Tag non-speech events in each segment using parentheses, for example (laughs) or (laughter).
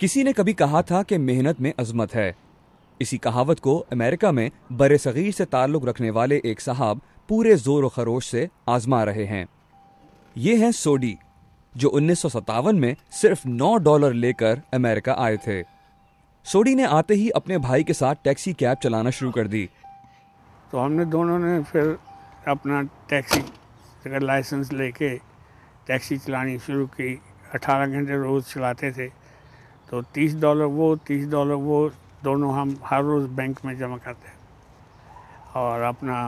किसी ने कभी कहा था कि मेहनत में अजमत है इसी कहावत को अमेरिका में बर सग़ीर से ताल्लुक़ रखने वाले एक साहब पूरे ज़ोर ख़रोश से आज़मा रहे हैं ये हैं सोडी जो उन्नीस में सिर्फ 9 डॉलर लेकर अमेरिका आए थे सोडी ने आते ही अपने भाई के साथ टैक्सी कैब चलाना शुरू कर दी तो हमने दोनों ने फिर अपना टैक्सी लाइसेंस लेके टैक्सी चलानी शुरू की 18 घंटे रोज़ चलाते थे तो तीस डॉलर वो तीस डॉलर वो दोनों हम हर रोज़ बैंक में जमा करते हैं और अपना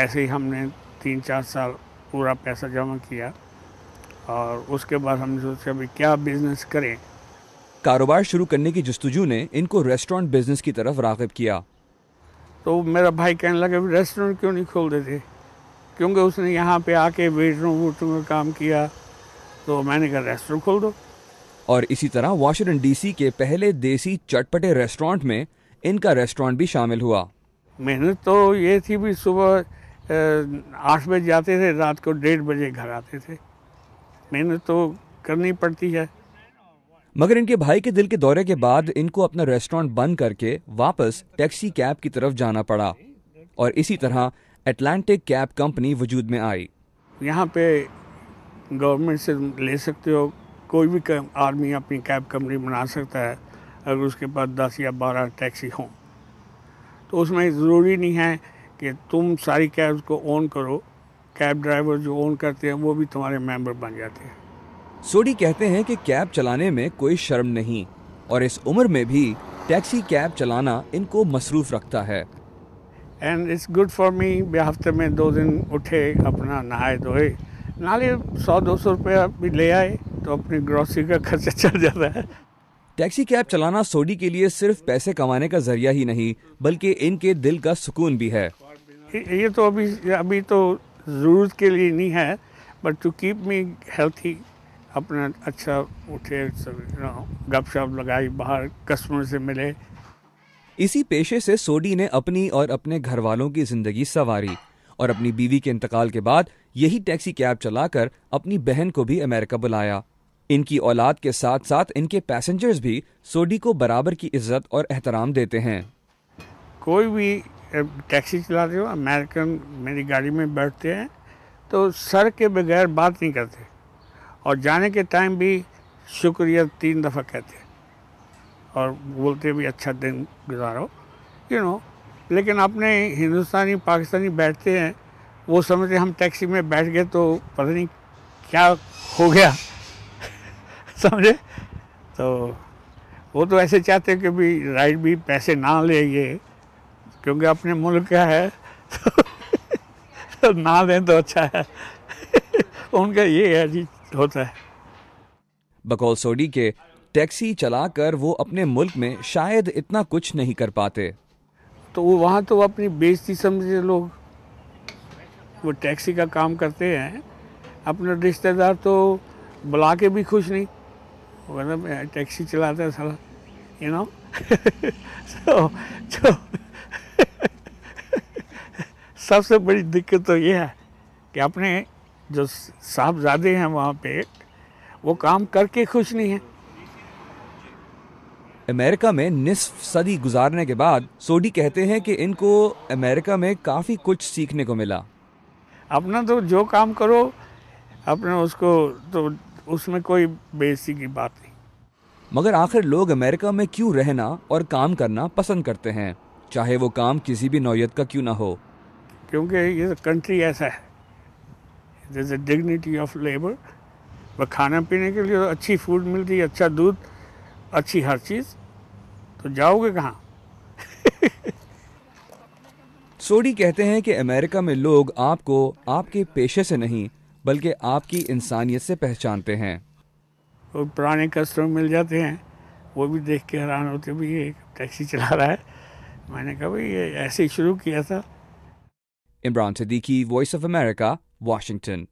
ऐसे ही हमने तीन चार साल पूरा पैसा जमा किया और उसके बाद हमने सोचा अभी क्या बिजनेस करें कारोबार शुरू करने की जस्तुजू ने इनको रेस्टोरेंट बिजनेस की तरफ रागब किया तो मेरा भाई कहने लगा रेस्टोरेंट क्यों नहीं खोल देते क्योंकि उसने यहाँ पे आके वेटरों वूटरों का काम किया तो मैंने कहा रेस्टोरेंट खोल दो और इसी तरह वाशिंगटन डीसी के पहले देसी चटपटे रेस्टोरेंट में इनका रेस्टोरेंट भी शामिल हुआ मेहनत तो ये थी भी सुबह आठ बजे जाते थे रात को डेढ़ बजे घर आते थे मेहनत तो करनी पड़ती है मगर इनके भाई के दिल के दौरे के बाद इनको अपना रेस्टोरेंट बंद करके वापस टैक्सी कैब की तरफ जाना पड़ा और इसी तरह एटलांटिक कैब कंपनी वजूद में आई यहाँ पे गवर्नमेंट से ले सकते हो कोई भी आदमी अपनी कैब कंपनी बना सकता है अगर उसके पास दस या बारह टैक्सी हों तो उसमें ज़रूरी नहीं है कि तुम सारी कैब्स को ओन करो कैब ड्राइवर जो ओन करते हैं वो भी तुम्हारे मेंबर बन जाते हैं सोडी कहते हैं कि कैब चलाने में कोई शर्म नहीं और इस उम्र में भी टैक्सी कैब चलाना इनको मसरूफ रखता है and it's good for me हफ्ते में दो दिन उठे अपना नहाए धोए नाले सौ दो सौ रुपया भी ले आए तो अपनी ग्रोसरी का खर्चा चल जाता है टैक्सी कैब चलाना सोडी के लिए सिर्फ पैसे कमाने का जरिया ही नहीं बल्कि इनके दिल का सुकून भी है ये तो अभी अभी तो ज़रूरत के लिए नहीं है but to keep me healthy अपना अच्छा उठे गपशप लगाई बाहर कस्टमर से मिले इसी पेशे से सोडी ने अपनी और अपने घर वालों की जिंदगी संवारी और अपनी बीवी के इंतकाल के बाद यही टैक्सी कैब चलाकर अपनी बहन को भी अमेरिका बुलाया इनकी औलाद के साथ साथ इनके पैसेंजर्स भी सोडी को बराबर की इज्जत और एहतराम देते हैं कोई भी टैक्सी चलाते हो अमेरिकन मेरी गाड़ी में बैठते हैं तो सर के बगैर बात नहीं करते और जाने के टाइम भी शुक्रिया तीन दफ़ा कहते हैं और बोलते भी अच्छा दिन गुजारो यू नो लेकिन अपने हिंदुस्तानी पाकिस्तानी बैठते हैं वो समझते हम टैक्सी में बैठ गए तो पता नहीं क्या हो गया समझे तो वो तो ऐसे चाहते कि भी राइट भी पैसे ना ले ये क्योंकि अपने मुल्क का है तो ना दें तो अच्छा है उनका ये है जी होता है बकौल सोडी के टैक्सी चलाकर वो अपने मुल्क में शायद इतना कुछ नहीं कर पाते तो वो वहाँ तो अपनी बेजती समझे लोग वो टैक्सी का काम करते हैं अपने रिश्तेदार तो बुला के भी खुश नहीं वरना मैं टैक्सी चलाता साला यू नो सो जो (laughs) सबसे बड़ी दिक्कत तो ये है कि अपने जो साहबजादे हैं वहाँ पे वो काम करके खुश नहीं है अमेरिका में निसफ सदी गुजारने के बाद सोडी कहते हैं कि इनको अमेरिका में काफ़ी कुछ सीखने को मिला अपना तो जो काम करो अपने उसको तो उसमें कोई बेसी की बात नहीं मगर आखिर लोग अमेरिका में क्यों रहना और काम करना पसंद करते हैं चाहे वो काम किसी भी नौयत का क्यों ना हो क्योंकि ये कंट्री तो ऐसा है जैसे डिग्निटी ऑफ लेबर व खाना पीने के लिए तो अच्छी फूड मिलती है अच्छा दूध अच्छी हर चीज़ तो जाओगे कहाँ (laughs) सोडी कहते हैं कि अमेरिका में लोग आपको आपके पेशे से नहीं बल्कि आपकी इंसानियत से पहचानते हैं और पुराने कस्टमर मिल जाते हैं वो भी देख के हैरान होते भी ये टैक्सी चला रहा है मैंने कहा भाई ये ऐसे ही शुरू किया था Imran Siddiqui voice of America Washington